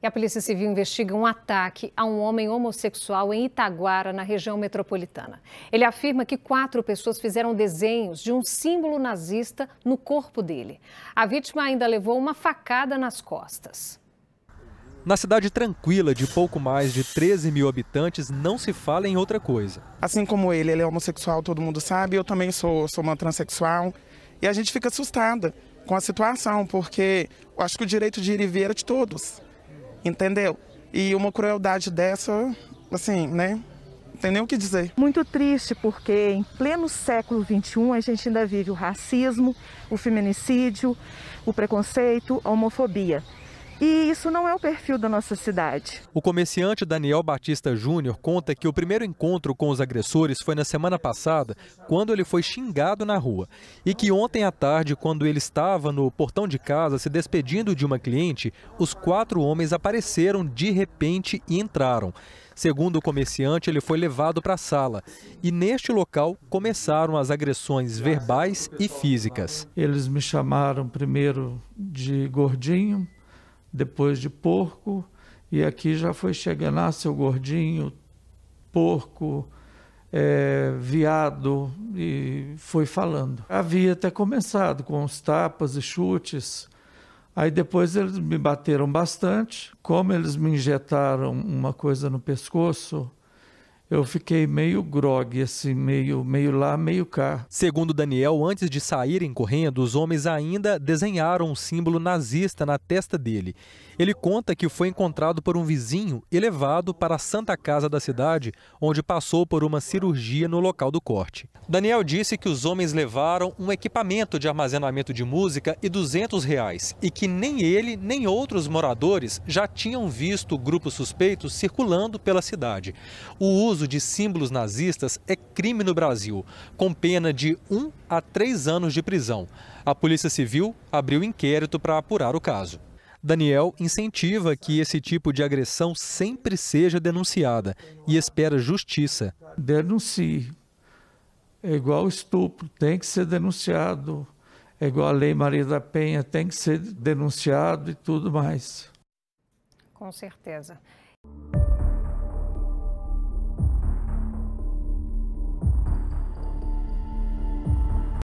E a Polícia Civil investiga um ataque a um homem homossexual em Itaguara, na região metropolitana. Ele afirma que quatro pessoas fizeram desenhos de um símbolo nazista no corpo dele. A vítima ainda levou uma facada nas costas. Na cidade tranquila de pouco mais de 13 mil habitantes, não se fala em outra coisa. Assim como ele, ele é homossexual, todo mundo sabe, eu também sou, sou uma transexual. E a gente fica assustada com a situação, porque eu acho que o direito de ir e vir é de todos entendeu? E uma crueldade dessa, assim, né? Não tem nem o que dizer. Muito triste porque em pleno século XXI a gente ainda vive o racismo, o feminicídio, o preconceito, a homofobia. E isso não é o perfil da nossa cidade. O comerciante Daniel Batista Júnior conta que o primeiro encontro com os agressores foi na semana passada, quando ele foi xingado na rua. E que ontem à tarde, quando ele estava no portão de casa se despedindo de uma cliente, os quatro homens apareceram de repente e entraram. Segundo o comerciante, ele foi levado para a sala e neste local começaram as agressões verbais e físicas. Eles me chamaram primeiro de gordinho, depois de porco, e aqui já foi chegando, ah, seu gordinho, porco, é, viado, e foi falando. Havia até começado com os tapas e chutes, aí depois eles me bateram bastante, como eles me injetaram uma coisa no pescoço, eu fiquei meio grog, assim, meio, meio lá, meio cá. Segundo Daniel, antes de saírem correndo, os homens ainda desenharam um símbolo nazista na testa dele. Ele conta que foi encontrado por um vizinho e levado para a Santa Casa da cidade, onde passou por uma cirurgia no local do corte. Daniel disse que os homens levaram um equipamento de armazenamento de música e 200 reais e que nem ele nem outros moradores já tinham visto grupos suspeitos circulando pela cidade. O uso uso de símbolos nazistas é crime no Brasil, com pena de 1 a 3 anos de prisão. A Polícia Civil abriu inquérito para apurar o caso. Daniel incentiva que esse tipo de agressão sempre seja denunciada e espera justiça. Denuncie. É igual estupro, tem que ser denunciado. É igual a Lei Maria da Penha, tem que ser denunciado e tudo mais. Com certeza.